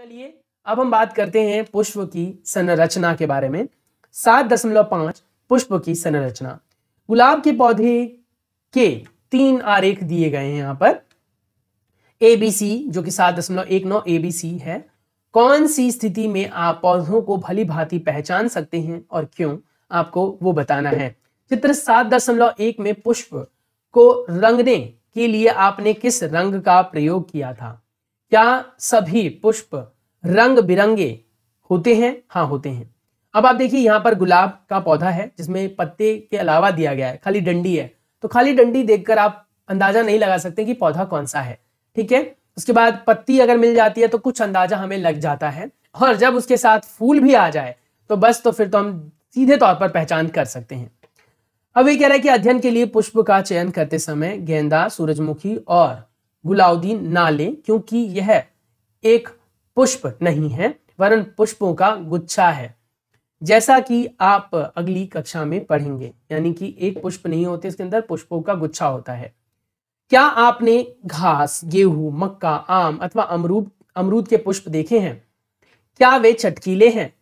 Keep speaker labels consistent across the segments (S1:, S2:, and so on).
S1: चलिए अब हम बात करते हैं पुष्प की संरचना के बारे में सात दशमलव पांच पुष्प की संरचना गुलाब के पौधे के तीन आरेख दिए गए हैं यहां पर एबीसी जो कि सात दशमलव एक नौ एबीसी है कौन सी स्थिति में आप पौधों को भली भांति पहचान सकते हैं और क्यों आपको वो बताना है चित्र सात दशमलव एक में पुष्प को रंगने के लिए आपने किस रंग का प्रयोग किया था क्या सभी पुष्प रंग बिरंगे होते हैं हाँ होते हैं अब आप देखिए यहाँ पर गुलाब का पौधा है जिसमें पत्ते के अलावा दिया गया है खाली डंडी है तो खाली डंडी देखकर आप अंदाजा नहीं लगा सकते कि पौधा कौन सा है ठीक है उसके बाद पत्ती अगर मिल जाती है तो कुछ अंदाजा हमें लग जाता है और जब उसके साथ फूल भी आ जाए तो बस तो फिर तो हम सीधे तौर पर पहचान कर सकते हैं अब ये कह रहा है कि अध्ययन के लिए पुष्प का चयन करते समय गेंदा सूरजमुखी और गुलाउदीन ना लें क्योंकि यह एक पुष्प नहीं है वरन पुष्पों का गुच्छा है जैसा कि आप अगली कक्षा में पढ़ेंगे यानी कि एक पुष्प नहीं होते इसके अंदर पुष्पों का गुच्छा होता है क्या आपने घास गेहूं मक्का आम अथवा अमरूद अमरूद के पुष्प देखे हैं क्या वे चटकीले हैं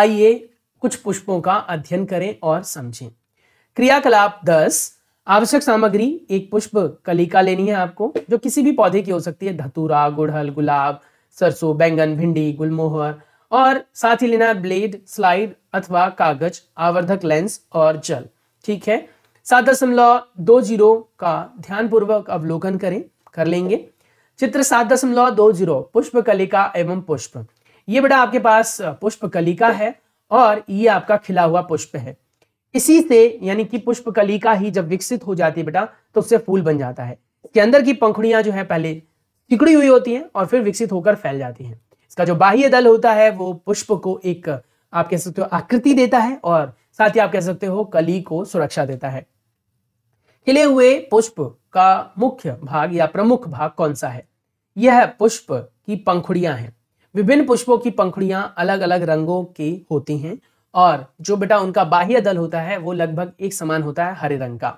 S1: आइए कुछ पुष्पों का अध्ययन करें और समझें क्रियाकलाप दस आवश्यक सामग्री एक पुष्प कलिका लेनी है आपको जो किसी भी पौधे की हो सकती है धतूरा गुड़हल गुलाब सरसों बैंगन भिंडी गुलमोहर और साथ ही लेना ब्लेड स्लाइड अथवा कागज आवर्धक लेंस और जल ठीक है सात दशमलव दो जीरो का ध्यानपूर्वक अवलोकन करें कर लेंगे चित्र सात दशमलव दो जीरो पुष्प कलिका एवं पुष्प ये बेटा आपके पास पुष्प कलिका है और ये आपका खिला हुआ पुष्प है इसी से यानी कि पुष्प कलिका ही जब विकसित हो जाती है बेटा तो उससे फूल बन जाता है इसके अंदर की पंखुड़ियां जो है पहले टिकड़ी हुई होती हैं और फिर विकसित होकर फैल जाती हैं इसका जो बाह्य दल होता है वो पुष्प को एक आप कह सकते हो आकृति देता है और साथ ही आप कह सकते हो कली को सुरक्षा देता है खिले हुए पुष्प का मुख्य भाग या प्रमुख भाग कौन सा है यह पुष्प की पंखुड़ियां हैं विभिन्न पुष्पों की पंखुड़ियां अलग अलग रंगों की होती हैं और जो बेटा उनका बाह्य दल होता है वो लगभग एक समान होता है हरे रंग का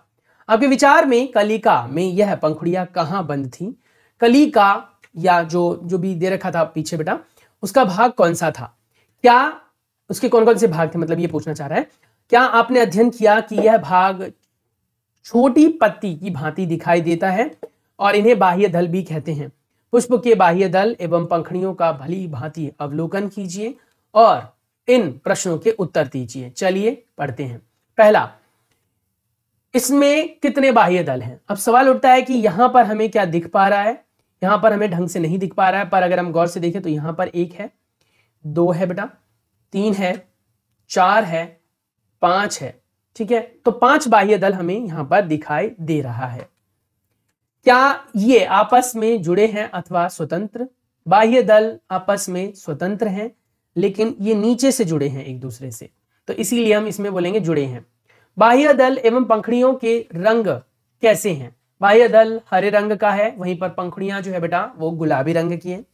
S1: आपके विचार में कलिका में यह पंखुड़िया कहाँ बंद थी कलिका या जो जो भी दे रखा था पीछे बेटा उसका भाग कौन सा था क्या उसके कौन कौन से भाग थे मतलब ये पूछना चाह रहा है क्या आपने अध्ययन किया कि यह भाग छोटी पत्ती की भांति दिखाई देता है और इन्हें बाह्य दल भी कहते हैं पुष्प के बाह्य दल एवं पंखड़ियों का भली भांति अवलोकन कीजिए और इन प्रश्नों के उत्तर दीजिए चलिए पढ़ते हैं पहला इसमें कितने बाह्य दल हैं अब सवाल उठता है कि यहां पर हमें क्या दिख पा रहा है यहां पर हमें ढंग से नहीं दिख पा रहा है पर अगर हम गौर से देखें तो यहां पर एक है दो है बेटा तीन है चार है पांच है ठीक है तो पांच बाह्य दल हमें यहां पर दिखाई दे रहा है क्या ये आपस में जुड़े हैं अथवा स्वतंत्र बाह्य दल आपस में स्वतंत्र हैं लेकिन ये नीचे से जुड़े हैं एक दूसरे से तो इसीलिए हम इसमें बोलेंगे जुड़े हैं बाह्य दल एवं पंखड़ियों के रंग कैसे हैं बाह्य दल हरे रंग का है वहीं पर पंखड़ियां जो है बेटा वो गुलाबी रंग की है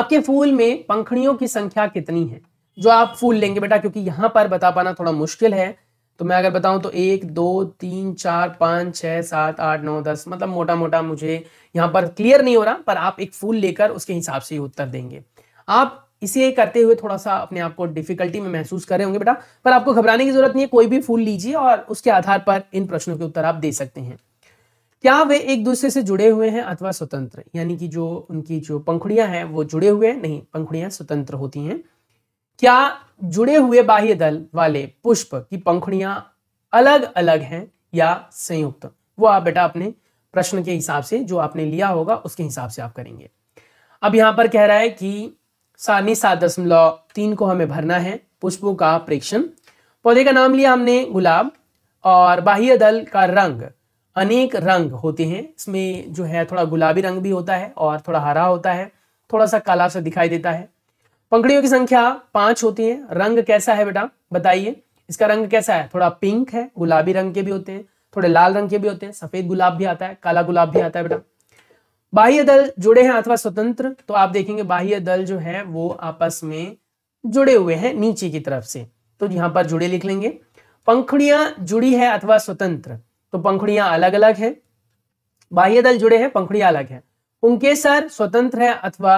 S1: आपके फूल में पंखड़ियों की संख्या कितनी है जो आप फूल लेंगे बेटा क्योंकि यहां पर बता पाना थोड़ा मुश्किल है तो मैं अगर बताऊं तो एक दो तीन चार पांच छह सात आठ नौ दस मतलब मोटा मोटा मुझे यहां पर क्लियर नहीं हो रहा पर आप एक फूल लेकर उसके हिसाब से उत्तर देंगे आप इसे करते हुए थोड़ा सा अपने आप को डिफिकल्टी में महसूस कर रहे होंगे बेटा पर आपको घबराने की जरूरत नहीं है कोई भी फूल लीजिए और उसके आधार पर इन प्रश्नों के उत्तर आप दे सकते हैं क्या वे एक दूसरे से जुड़े हुए हैं अथवा स्वतंत्र यानी कि जो उनकी जो पंखुड़ियां हैं वो जुड़े हुए नहीं पंखुड़ियां स्वतंत्र होती हैं क्या जुड़े हुए बाह्य दल वाले पुष्प की पंखुड़ियां अलग अलग हैं या संयुक्त वो आप बेटा अपने प्रश्न के हिसाब से जो आपने लिया होगा उसके हिसाब से आप करेंगे अब यहां पर कह रहा है कि सारणी सात दशमलव तीन को हमें भरना है पुष्पों का प्रेक्षण पौधे का नाम लिया हमने गुलाब और बाह्य दल का रंग अनेक रंग होते हैं इसमें जो है थोड़ा गुलाबी रंग भी होता है और थोड़ा हरा होता है थोड़ा सा काला सा दिखाई देता है पंखड़ियों की संख्या पांच होती है रंग कैसा है बेटा बताइए इसका रंग कैसा है थोड़ा पिंक है गुलाबी रंग के भी होते हैं थोड़े लाल रंग के भी होते हैं सफेद गुलाब भी आता है काला गुलाब भी आता है बेटा बाह्य दल जुड़े हैं अथवा स्वतंत्र तो आप देखेंगे बाह्य दल जो है वो आपस में जुड़े हुए हैं नीचे की तरफ से तो यहां पर जुड़े लिख लेंगे पंखुड़ियां जुड़ी है अथवा स्वतंत्र तो पंखुड़ियां अलग अलग है बाह्य दल जुड़े हैं पंखुड़िया अलग है पुंकेसर स्वतंत्र है अथवा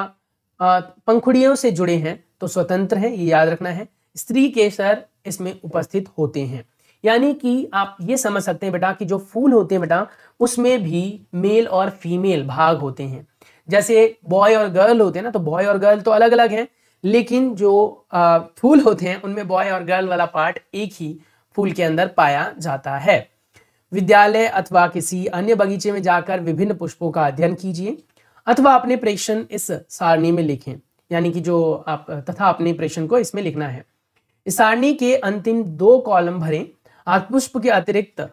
S1: पंखुड़ियों से जुड़े हैं तो स्वतंत्र है ये याद रखना है स्त्री के सर इसमें उपस्थित होते हैं यानी कि आप ये समझ सकते हैं बेटा कि जो फूल होते हैं बेटा उसमें भी मेल और फीमेल भाग होते हैं जैसे बॉय और गर्ल होते हैं ना तो बॉय और गर्ल तो अलग अलग हैं लेकिन जो फूल होते हैं उनमें बॉय और गर्ल वाला पार्ट एक ही फूल के अंदर पाया जाता है विद्यालय अथवा किसी अन्य बगीचे में जाकर विभिन्न पुष्पों का अध्ययन कीजिए अथवा अपने प्रेक्षण इस सारणी में लिखें यानी कि जो आप तथा अपने प्रेक्षण को इसमें लिखना है इस सारणी के अंतिम दो कॉलम भरें आत्मपुष्प के अतिरिक्त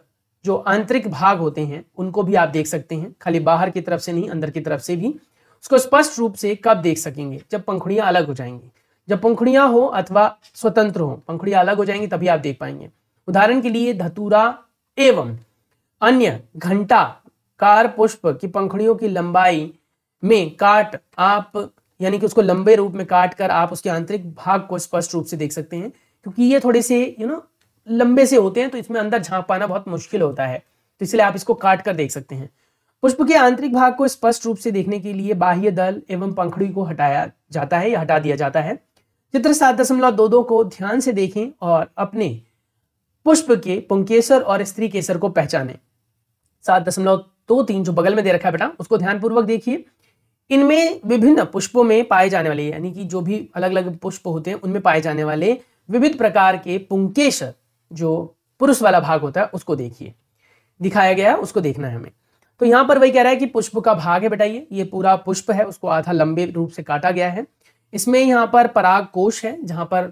S1: जो आंतरिक भाग होते हैं उनको भी आप देख सकते हैं खाली बाहर की तरफ से नहीं अंदर की तरफ से भी उसको स्पष्ट रूप से कब देख सकेंगे जब पंखुड़ियां अलग हो जाएंगी जब पंखुड़ियां हो अथवा स्वतंत्र हो पंखुड़ियां अलग हो जाएंगी तभी आप देख पाएंगे उदाहरण के लिए धतूरा एवं अन्य घंटा कार पुष्प की पंखुड़ियों की लंबाई में काट आप यानी कि उसको लंबे रूप में काट कर आप उसके आंतरिक भाग को स्पष्ट रूप से देख सकते हैं क्योंकि ये थोड़े से यू नो लंबे से होते हैं तो इसमें अंदर झांक पाना बहुत मुश्किल होता है तो इसलिए आप इसको काट कर देख सकते हैं पुष्प के आंतरिक भाग को स्पष्ट रूप से देखने के लिए बाह्य दल एवं पंखड़ी को हटाया जाता है या हटा दिया जाता है चित्र सात दशमलव दो दो को ध्यान से देखें और अपने पुष्प के पुंकेसर और स्त्री केसर को पहचानें सात दशमलव दो तीन जो बगल में दे रखा है बेटा उसको ध्यानपूर्वक देखिए इनमें विभिन्न पुष्पों में पाए जाने वाले यानी कि जो भी अलग अलग पुष्प होते हैं उनमें पाए जाने वाले विविध प्रकार के पुंकेसर जो पुरुष वाला भाग होता है उसको देखिए दिखाया गया है उसको देखना है हमें तो यहाँ पर वही कह रहा है कि पुष्प का भाग है बेटा ये ये पूरा पुष्प है उसको आधा लंबे रूप से काटा गया है इसमें यहाँ पर पराग कोश है जहां पर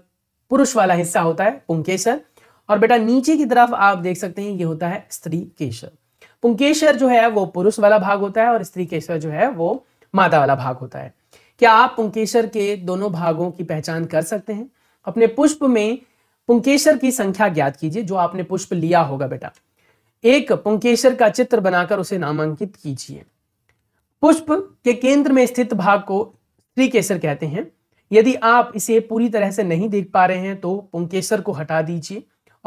S1: पुरुष वाला हिस्सा होता है पुंकेशर और बेटा नीचे की तरफ आप देख सकते हैं ये होता है स्त्री केशर पुंकेशर जो है वो पुरुष वाला भाग होता है और स्त्री केशर जो है वो मादा वाला भाग होता है क्या आप पुंकेशर के दोनों भागों की पहचान कर सकते हैं अपने पुष्प में पुंकेशर की संख्या ज्ञात कीजिए जो आपने पुष्प लिया होगा बेटा एक पुंकेशर का चित्र बनाकर उसे नामांकित कीजिए पुष्प के केंद्र में स्थित भाग को श्री केसर कहते हैं यदि आप इसे पूरी तरह से नहीं देख पा रहे हैं तो पुंकेश्वर को हटा दीजिए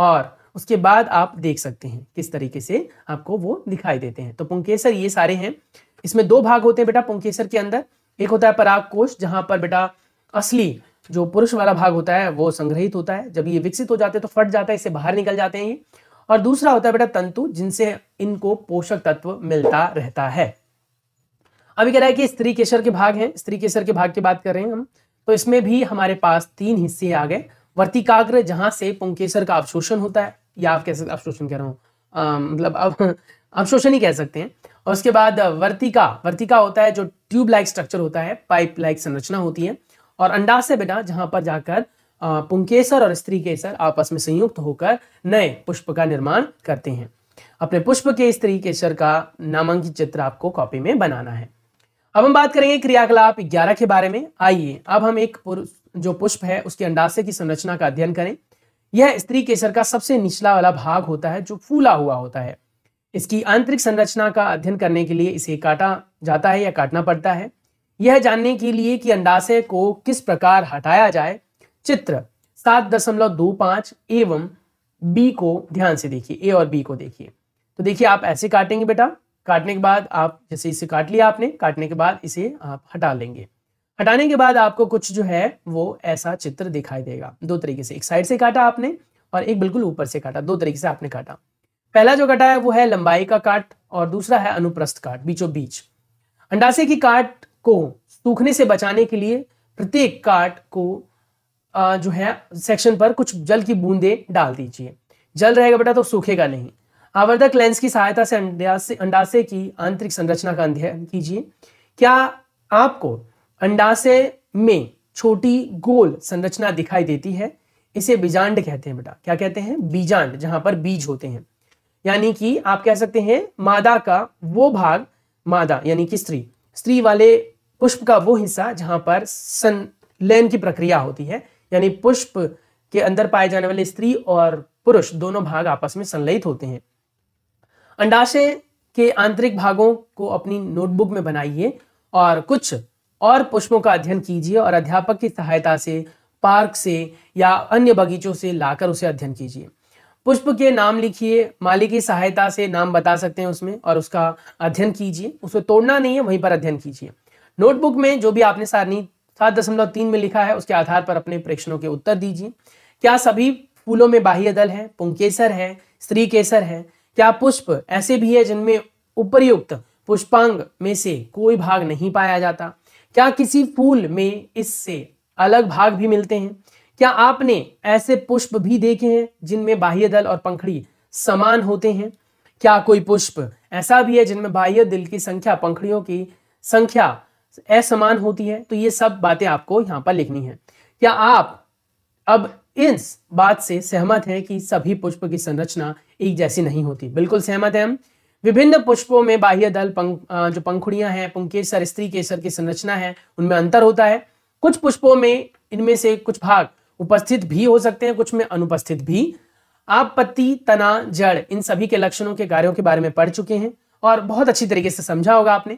S1: और उसके बाद आप देख सकते हैं किस तरीके से आपको वो दिखाई देते हैं तो पुंकेश्वर ये सारे हैं इसमें दो भाग होते हैं बेटा पुंकेश्वर के अंदर एक होता है पराग कोष जहां पर बेटा असली जो पुरुष वाला भाग होता है वो संग्रहित होता है जब ये विकसित हो जाते हैं तो फट जाता है इससे बाहर निकल जाते हैं और दूसरा होता है बेटा तंतु जिनसे इनको पोषक तत्व मिलता रहता है अभी कह रहा है कि स्त्री केसर के भाग हैं स्त्री केसर के भाग की बात कर रहे हैं हम तो इसमें भी हमारे पास तीन हिस्से आ गए वर्तिकाग्र जहां से पुंकेसर का अवशोषण होता है या आप कह सकते अवशोषण कह रहा हूँ मतलब अब अवशोषण ही कह सकते हैं और उसके बाद वर्तिका वर्तिका होता है जो ट्यूब लाइक स्ट्रक्चर होता है पाइप लाइक संरचना होती है और अंडाशय बिना जहां पर जाकर पुंकेसर और स्त्री केसर आपस में संयुक्त होकर नए पुष्प का निर्माण करते हैं अपने पुष्प के स्त्री केसर का नामांकित चित्र आपको कॉपी में बनाना है अब हम बात करेंगे क्रियाकलाप ग्यारह के बारे में आइए अब हम एक जो पुष्प है उसके अंडाशय की संरचना का अध्ययन करें यह स्त्री केसर का सबसे निचला वाला भाग होता है जो फूला हुआ होता है इसकी आंतरिक संरचना का अध्ययन करने के लिए इसे काटा जाता है या काटना पड़ता है यह जानने के लिए कि अंडाशय को किस प्रकार हटाया जाए चित्र सात दशमलव दो पांच एवं बी को ध्यान से देखिए ए और बी को देखिए तो देखिए आप ऐसे काटेंगे बेटा काटने के बाद आप जैसे इसे काट लिया आपने काटने के बाद इसे आप हटा लेंगे हटाने के बाद आपको कुछ जो है वो ऐसा चित्र दिखाई देगा दो तरीके से एक साइड से काटा आपने और एक बिल्कुल ऊपर से काटा दो तरीके से आपने काटा पहला जो काटा है वो है लंबाई का काट और दूसरा है अनुप्रस्थ काट बीचों बीच अंडासे की काट को सूखने से बचाने के लिए प्रत्येक काट को आ, जो है सेक्शन पर कुछ जल की बूंदे डाल दीजिए जल रहेगा बेटा तो सूखेगा नहीं आवर्धक लेंस की सहायता से अंडासे की आंतरिक संरचना का अध्ययन कीजिए क्या आपको अंडासे में छोटी गोल संरचना दिखाई देती है इसे बीजांड कहते हैं बेटा क्या कहते हैं बीजांड जहां पर बीज होते हैं यानी कि आप कह सकते हैं मादा का वो भाग मादा यानी कि स्त्री स्त्री वाले पुष्प का वो हिस्सा जहां पर संलयन की प्रक्रिया होती है यानी पुष्प के अंदर पाए जाने वाले स्त्री और पुरुष दोनों भाग आपस में संलयित होते हैं अंडाशय के आंतरिक भागों को अपनी नोटबुक में बनाइए और कुछ और पुष्पों का अध्ययन कीजिए और अध्यापक की सहायता से पार्क से या अन्य बगीचों से लाकर उसे अध्ययन कीजिए पुष्प के नाम लिखिए माली की सहायता से नाम बता सकते हैं उसमें और उसका अध्ययन कीजिए उसको तोड़ना नहीं है वहीं पर अध्ययन कीजिए नोटबुक में जो भी आपने सारणी सात दशमलव तीन में लिखा है उसके आधार पर अपने प्रश्नों के उत्तर दीजिए क्या सभी फूलों में बाह्य दल है पुंकेसर है स्त्री केसर है क्या पुष्प ऐसे भी है जिनमें उपरयुक्त पुष्पांग में से कोई भाग नहीं पाया जाता क्या किसी फूल में इससे अलग भाग भी मिलते हैं क्या आपने ऐसे पुष्प भी देखे हैं जिनमें बाह्य दल और पंखड़ी समान होते हैं क्या कोई पुष्प ऐसा भी है जिनमें बाह्य दिल की संख्या पंखड़ियों की संख्या असमान होती है तो ये सब बातें आपको यहाँ पर लिखनी है क्या आप अब इस बात से सहमत हैं कि सभी पुष्प की संरचना एक जैसी नहीं होती बिल्कुल सहमत है हम विभिन्न पुष्पों में बाह्य दल पंख जो पंखुड़ियां हैं पुंकेसर स्त्री केसर की संरचना है उनमें अंतर होता है कुछ पुष्पों में इनमें से कुछ भाग उपस्थित भी हो सकते हैं कुछ में अनुपस्थित भी आप पत्ती तना जड़ इन सभी के लक्षणों के कार्यों के बारे में पढ़ चुके हैं और बहुत अच्छी तरीके से समझा होगा आपने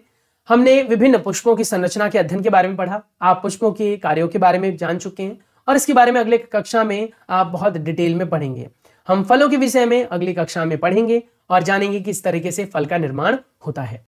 S1: हमने विभिन्न पुष्पों की संरचना के अध्ययन के बारे में पढ़ा आप पुष्पों के कार्यों के बारे में जान चुके हैं और इसके बारे में अगले कक्षा में आप बहुत डिटेल में पढ़ेंगे हम फलों के विषय में अगली कक्षा में पढ़ेंगे और जानेंगे कि इस तरीके से फल का निर्माण होता है